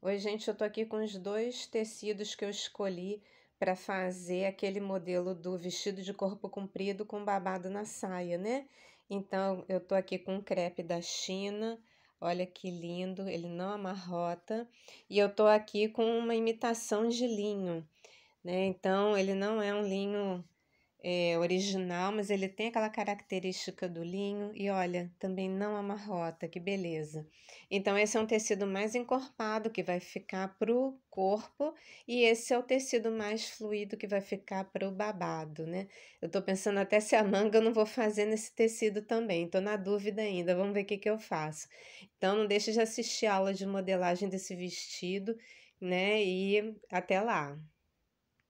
Oi, gente, eu tô aqui com os dois tecidos que eu escolhi para fazer aquele modelo do vestido de corpo comprido com babado na saia, né? Então, eu tô aqui com um crepe da China, olha que lindo, ele não amarrota, e eu tô aqui com uma imitação de linho, né? Então, ele não é um linho é, original, mas ele tem aquela característica do linho e olha, também não amarrota, que beleza. Então esse é um tecido mais encorpado que vai ficar para o corpo e esse é o tecido mais fluido que vai ficar para o babado, né? Eu estou pensando até se a manga eu não vou fazer nesse tecido também, estou na dúvida ainda, vamos ver o que, que eu faço. Então não deixe de assistir a aula de modelagem desse vestido, né? E até lá!